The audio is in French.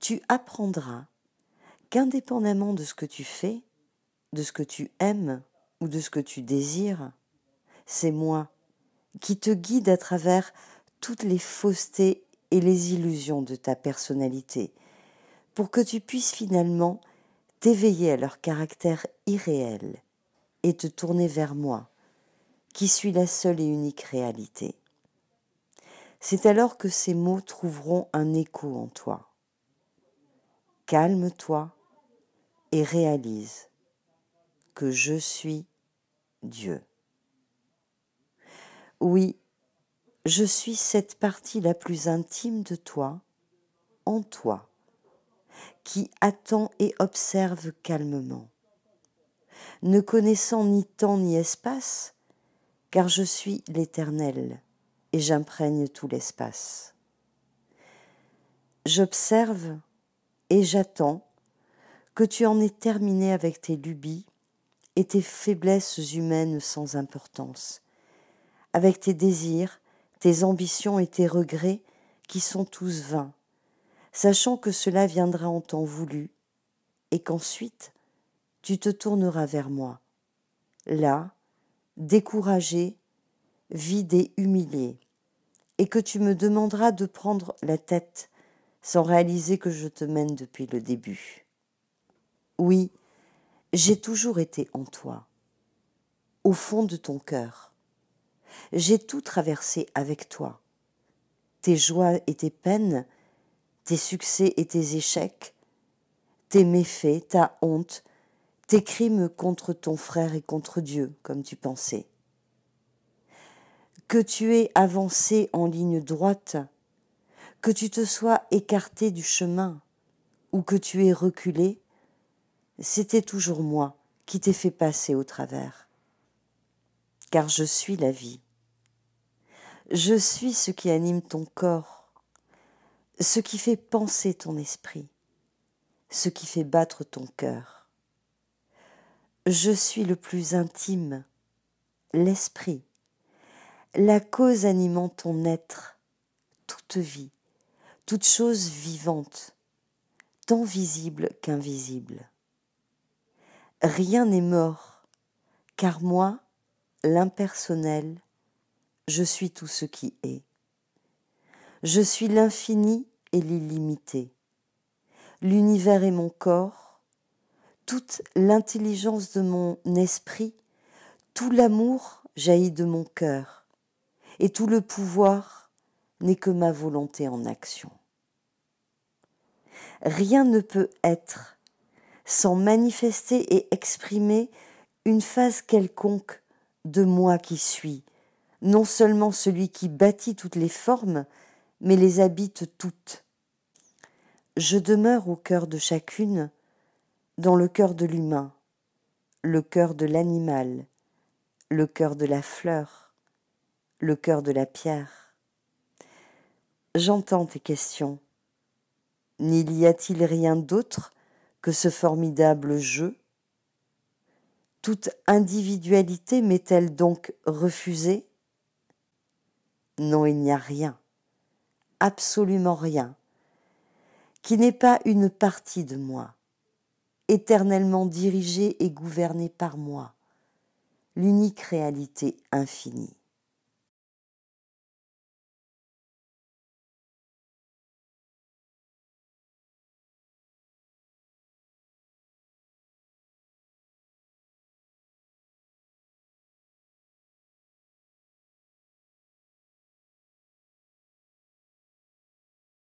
tu apprendras qu'indépendamment de ce que tu fais, de ce que tu aimes ou de ce que tu désires, c'est moi qui te guide à travers toutes les faussetés et les illusions de ta personnalité, pour que tu puisses finalement t'éveiller à leur caractère irréel et te tourner vers moi, qui suis la seule et unique réalité. C'est alors que ces mots trouveront un écho en toi calme-toi et réalise que je suis Dieu. Oui, je suis cette partie la plus intime de toi, en toi, qui attend et observe calmement, ne connaissant ni temps ni espace, car je suis l'Éternel et j'imprègne tout l'espace. J'observe et j'attends que tu en aies terminé avec tes lubies et tes faiblesses humaines sans importance, avec tes désirs, tes ambitions et tes regrets qui sont tous vains, sachant que cela viendra en temps voulu, et qu'ensuite tu te tourneras vers moi. Là, découragé, vide et humilié, et que tu me demanderas de prendre la tête sans réaliser que je te mène depuis le début. Oui, j'ai toujours été en toi, au fond de ton cœur. J'ai tout traversé avec toi, tes joies et tes peines, tes succès et tes échecs, tes méfaits, ta honte, tes crimes contre ton frère et contre Dieu, comme tu pensais. Que tu aies avancé en ligne droite, que tu te sois écarté du chemin ou que tu aies reculé, c'était toujours moi qui t'ai fait passer au travers. Car je suis la vie. Je suis ce qui anime ton corps, ce qui fait penser ton esprit, ce qui fait battre ton cœur. Je suis le plus intime, l'esprit, la cause animant ton être, toute vie toute chose vivante, tant visible qu'invisible. Rien n'est mort, car moi, l'impersonnel, je suis tout ce qui est. Je suis l'infini et l'illimité. L'univers est mon corps, toute l'intelligence de mon esprit, tout l'amour jaillit de mon cœur, et tout le pouvoir n'est que ma volonté en action. Rien ne peut être sans manifester et exprimer une phase quelconque de moi qui suis, non seulement celui qui bâtit toutes les formes, mais les habite toutes. Je demeure au cœur de chacune, dans le cœur de l'humain, le cœur de l'animal, le cœur de la fleur, le cœur de la pierre. J'entends tes questions. N'y a-t-il rien d'autre que ce formidable jeu Toute individualité m'est-elle donc refusée Non, il n'y a rien, absolument rien, qui n'est pas une partie de moi, éternellement dirigée et gouvernée par moi, l'unique réalité infinie.